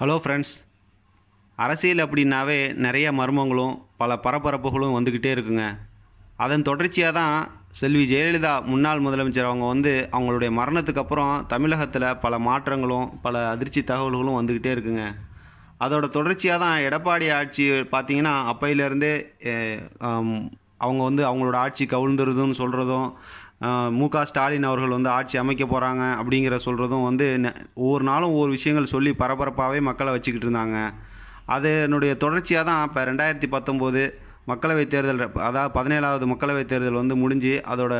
hello friends அரசியல் அப்படின்னாவே நிறைய மர்மங்களும் பல பரபரப்புகளும் வந்துக்கிட்டே இருக்குங்க அதன் தொடர்ச்சியாக தான் செல்வி ஜெயலலிதா முன்னாள் முதலமைச்சர் அவங்க வந்து அவங்களுடைய மரணத்துக்கு அப்புறம் தமிழகத்தில் பல மாற்றங்களும் பல அதிர்ச்சி தகவல்களும் வந்துக்கிட்டே இருக்குங்க அதோட தொடர்ச்சியாக தான் எடப்பாடி ஆட்சி பார்த்திங்கன்னா அப்பையிலேருந்தே அவங்க வந்து அவங்களோட ஆட்சி கவிழ்ந்துருதுன்னு சொல்கிறதும் மு க ஸ்டாலின் அவர்கள் வந்து ஆட்சி அமைக்க போகிறாங்க அப்படிங்கிற சொல்கிறதும் வந்து ஒவ்வொரு நாளும் ஒவ்வொரு விஷயங்கள் சொல்லி பரபரப்பாகவே மக்களை வச்சுக்கிட்டு இருந்தாங்க அதனுடைய தொடர்ச்சியாக தான் இப்போ ரெண்டாயிரத்தி பத்தொம்போது மக்களவை தேர்தல் அதாவது பதினேழாவது மக்களவைத் தேர்தல் வந்து முடிஞ்சு அதோட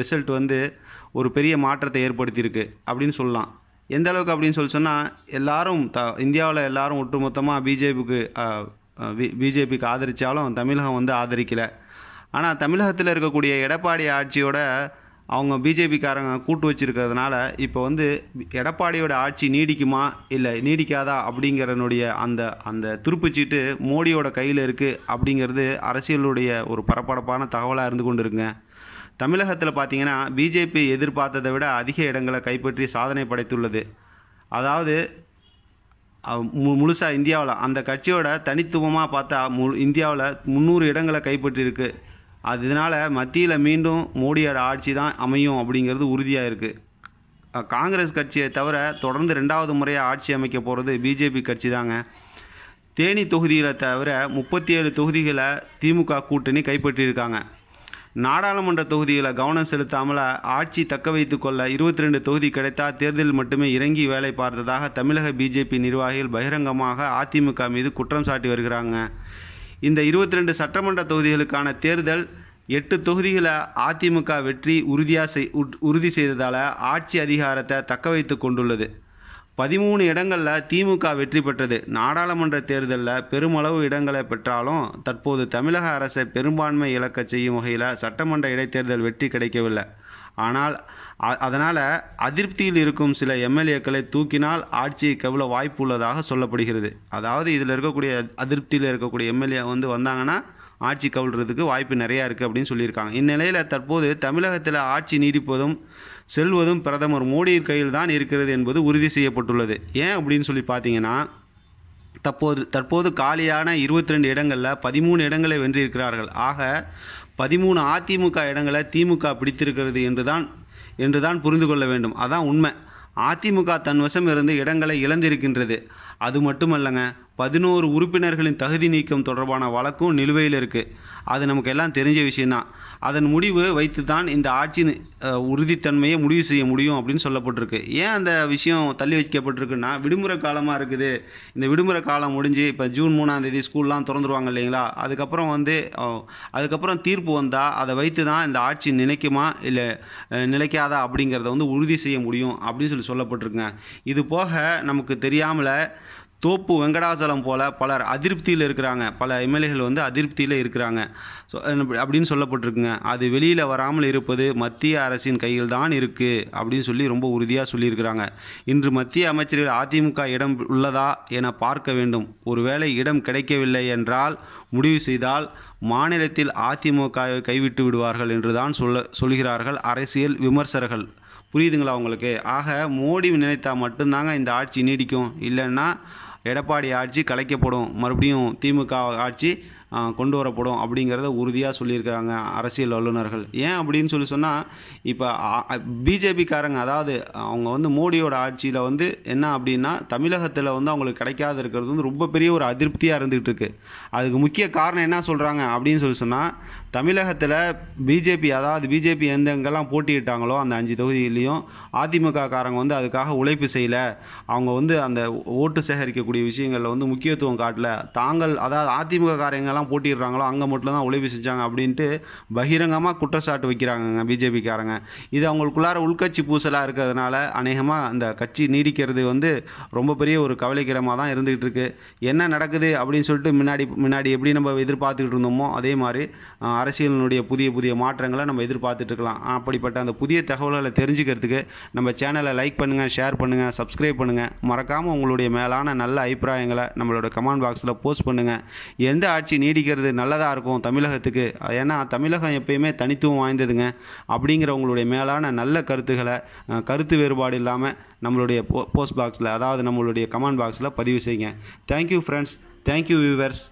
ரிசல்ட் வந்து ஒரு பெரிய மாற்றத்தை ஏற்படுத்தியிருக்கு அப்படின்னு சொல்லலாம் எந்த அளவுக்கு அப்படின்னு சொல்லி சொன்னால் எல்லாரும் த இந்தியாவில் எல்லாரும் ஒட்டுமொத்தமாக பிஜேபிக்கு பிஜேபிக்கு ஆதரித்தாலும் தமிழகம் வந்து ஆதரிக்கலை ஆனால் தமிழகத்தில் இருக்கக்கூடிய எடப்பாடி ஆட்சியோட அவங்க பிஜேபிக்காரங்க கூட்டு வச்சுருக்கிறதுனால இப்போ வந்து எடப்பாடியோட ஆட்சி நீடிக்குமா இல்லை நீடிக்காதா அப்படிங்கிறனுடைய அந்த அந்த துருப்புச்சீட்டு மோடியோட கையில் இருக்குது அப்படிங்கிறது அரசியலுடைய ஒரு பரபரப்பான தகவலாக இருந்து கொண்டு இருக்குங்க தமிழகத்தில் பார்த்திங்கன்னா பிஜேபி எதிர்பார்த்ததை விட அதிக இடங்களை கைப்பற்றி சாதனை படைத்துள்ளது அதாவது மு முழுசாக இந்தியாவில் அந்த கட்சியோட தனித்துவமாக பார்த்தா மு இந்தியாவில் முந்நூறு இடங்களை கைப்பற்றியிருக்கு அது இதனால் மத்தியில் மீண்டும் மோடியோட ஆட்சி தான் அமையும் அப்படிங்கிறது உறுதியாக இருக்குது காங்கிரஸ் கட்சியை தவிர தொடர்ந்து ரெண்டாவது முறையாக ஆட்சி அமைக்க போகிறது பிஜேபி கட்சி தாங்க தேனி தொகுதியில் தவிர முப்பத்தி ஏழு தொகுதிகளை திமுக கூட்டணி கைப்பற்றியிருக்காங்க நாடாளுமன்ற தொகுதியில் கவனம் செலுத்தாமல் ஆட்சி தக்க வைத்து கொள்ள இருபத்தி ரெண்டு தொகுதி கிடைத்தால் தேர்தலில் மட்டுமே இறங்கி வேலை பார்த்ததாக தமிழக பிஜேபி நிர்வாகிகள் பகிரங்கமாக அதிமுக மீது குற்றம் சாட்டி வருகிறாங்க இந்த இருபத்தி ரெண்டு சட்டமன்ற தொகுதிகளுக்கான தேர்தல் எட்டு தொகுதிகளை அதிமுக வெற்றி உறுதியாக செய் உறுதி செய்ததால் ஆட்சி அதிகாரத்தை தக்க வைத்து கொண்டுள்ளது பதிமூணு இடங்களில் திமுக வெற்றி பெற்றது நாடாளுமன்ற தேர்தலில் பெருமளவு இடங்களை பெற்றாலும் தற்போது தமிழக அரசை பெரும்பான்மை இழக்க செய்யும் வகையில் சட்டமன்ற இடைத்தேர்தல் வெற்றி கிடைக்கவில்லை ஆனால் அதனால் அதிருப்தியில் இருக்கும் சில எம்எல்ஏக்களை தூக்கினால் ஆட்சியை கவிழ வாய்ப்பு உள்ளதாக சொல்லப்படுகிறது அதாவது இதில் இருக்கக்கூடிய அதிருப்தியில் இருக்கக்கூடிய எம்எல்ஏ வந்து வந்தாங்கன்னா ஆட்சி கவிழ்றதுக்கு வாய்ப்பு நிறையா இருக்குது அப்படின்னு சொல்லியிருக்காங்க இந்நிலையில் தற்போது தமிழகத்தில் ஆட்சி நீடிப்பதும் செல்வதும் பிரதமர் மோடியின் கையில் தான் இருக்கிறது என்பது உறுதி செய்யப்பட்டுள்ளது ஏன் அப்படின்னு சொல்லி பார்த்தீங்கன்னா தற்போது தற்போது காலியான இருபத்தி ரெண்டு இடங்களில் பதிமூணு இடங்களை வென்றிருக்கிறார்கள் ஆக பதிமூணு அதிமுக இடங்களை திமுக பிடித்திருக்கிறது என்றுதான் என்றுதான் புரிந்து கொள்ள வேண்டும் அதான் உண்மை அதிமுக தன் வசம் இருந்து இடங்களை இழந்திருக்கின்றது அது மட்டுமல்லங்க பதினோரு உறுப்பினர்களின் தகுதி நீக்கம் தொடர்பான வழக்கும் நிலுவையில் இருக்குது அது நமக்கு எல்லாம் தெரிஞ்ச விஷயந்தான் அதன் முடிவு வைத்து தான் இந்த ஆட்சியின் உறுதித்தன்மையை முடிவு செய்ய முடியும் அப்படின்னு சொல்லப்பட்டிருக்கு ஏன் அந்த விஷயம் தள்ளி வைக்கப்பட்டிருக்குன்னா விடுமுறை காலமாக இருக்குது இந்த விடுமுறை காலம் முடிஞ்சு இப்போ ஜூன் மூணாம் தேதி ஸ்கூல்லாம் திறந்துருவாங்க இல்லைங்களா அதுக்கப்புறம் வந்து அதுக்கப்புறம் தீர்ப்பு வந்தால் அதை வைத்து தான் இந்த ஆட்சி நிலைக்குமா இல்லை நிலைக்காதா அப்படிங்கிறத வந்து உறுதி செய்ய முடியும் அப்படின்னு சொல்லி சொல்லப்பட்டிருக்குங்க இது போக நமக்கு தெரியாமல் தோப்பு வெங்கடாசலம் போல் பலர் அதிருப்தியில் இருக்கிறாங்க பல எம்எல்ஏகள் வந்து அதிருப்தியில் இருக்கிறாங்க ஸோ அப்படின்னு சொல்லப்பட்டிருக்குங்க அது வெளியில் வராமல் இருப்பது மத்திய அரசின் கையில் தான் இருக்குது அப்படின்னு சொல்லி ரொம்ப உறுதியாக சொல்லியிருக்கிறாங்க இன்று மத்திய அமைச்சர்கள் அதிமுக இடம் உள்ளதா என பார்க்க வேண்டும் ஒருவேளை இடம் கிடைக்கவில்லை என்றால் முடிவு செய்தால் மாநிலத்தில் அதிமுகவை கைவிட்டு விடுவார்கள் என்று தான் சொல்ல சொல்கிறார்கள் அரசியல் விமர்சகர்கள் புரியுதுங்களா உங்களுக்கு ஆக மோடி நினைத்தால் மட்டும்தாங்க இந்த ஆட்சி நீடிக்கும் இல்லைன்னா எடப்பாடி ஆட்சி கலைக்கப்படும் மறுபடியும் திமுக ஆட்சி கொண்டு வரப்படும் அப்படிங்கிறத உறுதியாக சொல்லியிருக்கிறாங்க அரசியல் வல்லுநர்கள் ஏன் அப்படின்னு சொல்லி சொன்னால் இப்போ பிஜேபிக்காரங்க அதாவது அவங்க வந்து மோடியோட ஆட்சியில் வந்து என்ன அப்படின்னா தமிழகத்தில் வந்து அவங்களுக்கு கிடைக்காது இருக்கிறது வந்து ரொம்ப பெரிய ஒரு அதிருப்தியாக இருந்துகிட்டு இருக்குது அதுக்கு முக்கிய காரணம் என்ன சொல்கிறாங்க அப்படின்னு சொல்லி சொன்னால் தமிழகத்தில் பிஜேபி அதாவது பிஜேபி எந்த எங்கெல்லாம் போட்டியிட்டாங்களோ அந்த அஞ்சு தொகுதியிலையும் அதிமுக காரங்க வந்து அதுக்காக உழைப்பு செய்யலை அவங்க வந்து அந்த ஓட்டு சேகரிக்கக்கூடிய விஷயங்களில் வந்து முக்கியத்துவம் காட்டல தாங்கள் அதாவது அதிமுக காரங்க எங்கெல்லாம் போட்டிடுறாங்களோ அங்கே மட்டும் தான் உழைப்பு செஞ்சாங்க அப்படின்ட்டு பகிரங்கமாக குற்றச்சாட்டு வைக்கிறாங்க பிஜேபிக்காரங்க இது அவங்களுக்குள்ளார உள்கட்சி பூசலாக இருக்கிறதுனால அநேகமாக அந்த கட்சி நீடிக்கிறது வந்து ரொம்ப பெரிய ஒரு கவலைக்கிடமாக தான் இருந்துகிட்டு இருக்குது என்ன நடக்குது அப்படின்னு சொல்லிட்டு முன்னாடி முன்னாடி எப்படி நம்ம எதிர்பார்த்துக்கிட்டு இருந்தோமோ அதே மாதிரி அரசியலினுடைய புதிய புதிய மாற்றங்களை நம்ம எதிர்பார்த்துட்ருக்கலாம் அப்படிப்பட்ட அந்த புதிய தகவல்களை தெரிஞ்சுக்கிறதுக்கு நம்ம சேனலை லைக் பண்ணுங்கள் ஷேர் பண்ணுங்கள் சப்ஸ்கிரைப் பண்ணுங்கள் மறக்காமல் உங்களுடைய மேலான நல்ல அபிப்பிராயங்களை நம்மளோட கமெண்ட் பாக்ஸில் போஸ்ட் பண்ணுங்கள் எந்த ஆட்சி நீடிக்கிறது நல்லதாக இருக்கும் தமிழகத்துக்கு ஏன்னா தமிழகம் எப்பயுமே தனித்துவம் வாய்ந்ததுங்க அப்படிங்கிறவங்களுடைய மேலான நல்ல கருத்துக்களை கருத்து வேறுபாடு இல்லாமல் நம்மளுடைய போ போஸ்ட் பாக்ஸில் அதாவது நம்மளுடைய கமெண்ட் பாக்ஸில் பதிவு செய்யுங்க தேங்க்யூ ஃப்ரெண்ட்ஸ் தேங்க்யூ வியூவர்ஸ்